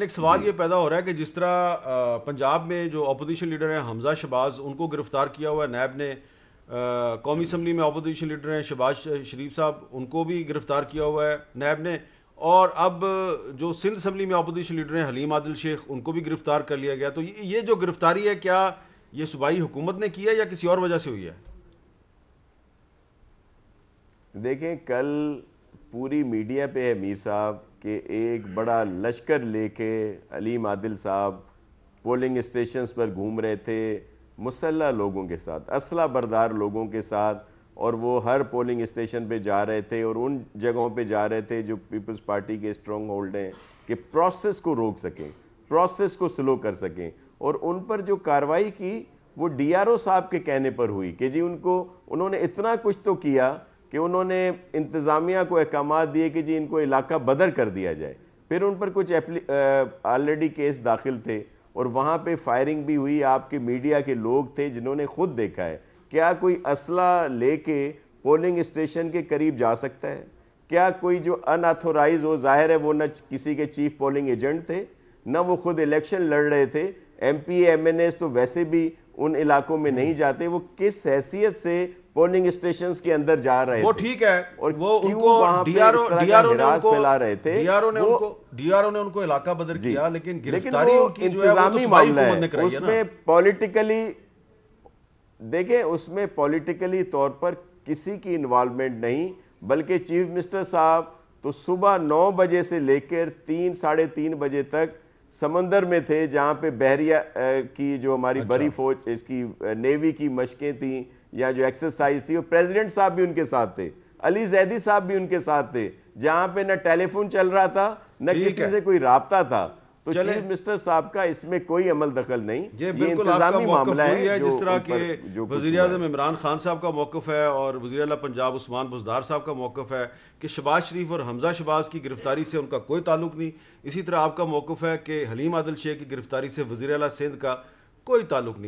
एक सवाल ये पैदा हो रहा है कि जिस तरह पंजाब में जो अपोजिशन लीडर हैं हमजा शबाज उनको गिरफ्तार किया हुआ है नैब ने कौमी असम्बली में अपोजिशन लीडर हैं शबाज शरीफ साहब उनको भी गिरफ्तार किया हुआ है नैब ने और अब जो सिंध असम्बली में अपोजिशन लीडर हैं हलीम आदिल शेख उनको भी गिरफ्तार कर लिया गया तो ये, जो गिरफ्तारी है क्या ये सूबाई हुकूमत ने किया या किसी और वजह से हुई है देखें कल पूरी मीडिया पे है मीर साहब कि एक बड़ा लश्कर लेके अलीम आदिल साहब पोलिंग स्टेशंस पर घूम रहे थे मुसल्ह लोगों के साथ असला बरदार लोगों के साथ और वो हर पोलिंग स्टेशन पे जा रहे थे और उन जगहों पे जा रहे थे जो पीपल्स पार्टी के स्ट्रॉन्ग होल्ड हैं कि प्रोसेस को रोक सकें प्रोसेस को स्लो कर सकें और उन पर जो कार्रवाई की वो डीआरओ साहब के कहने पर हुई कि जी उनको उन्होंने इतना कुछ तो किया कि उन्होंने इंतज़ामिया को अहकाम दिए कि जी इनको इलाका बदर कर दिया जाए फिर उन पर कुछ ऑलरेडी केस दाखिल थे और वहाँ पर फायरिंग भी हुई आपके मीडिया के लोग थे जिन्होंने खुद देखा है क्या कोई असला ले के पोलिंग स्टेशन के करीब जा सकता है क्या कोई जो अनऑथोराइज हो जाहिर है वो न किसी के चीफ पोलिंग एजेंट थे न वो खुद इलेक्शन लड़ रहे थे एम पी तो वैसे भी उन इलाकों में नहीं जाते वो किस हैसियत से पोलिंग स्टेशन के अंदर जा रहे वो ठीक है और वो उनको डीआरओ डीआरओ ने उनको फैला रहे थे डीआरओ ने उनको डीआरओ ने उनको इलाका बदल किया लेकिन गिरफ्तारी की उनकी तो इंतजामी तो मामला है उसमें पॉलिटिकली देखें उसमें पॉलिटिकली तौर पर किसी की इन्वॉल्वमेंट नहीं बल्कि चीफ मिनिस्टर साहब तो सुबह नौ बजे से लेकर तीन साढ़े तीन बजे तक समंदर में थे जहाँ पे बहरिया की जो हमारी अच्छा। बड़ी फौज इसकी नेवी की मशकें थी या जो एक्सरसाइज थी वो प्रेसिडेंट साहब भी उनके साथ थे अली जैदी साहब भी उनके साथ थे जहाँ पे ना टेलीफोन चल रहा था न किसी से कोई रबता था तो चीफ मिनिस्टर साहब का इसमें कोई अमल दखल नहीं ये ये मामला है, है जिस तरह के वजी अजम इमरान खान साहब का मौकफ है और वजी अला पंजाब उस्मान बुजदार साहब का मौकफ है कि शबाज शरीफ और हमजा शबाज की गिरफ्तारी से उनका कोई ताल्लुक नहीं इसी तरह आपका मौकफ है कि हलीम आदल शेख की गिरफ्तारी से वजी अला सिंध का कोई ताल्लुक नहीं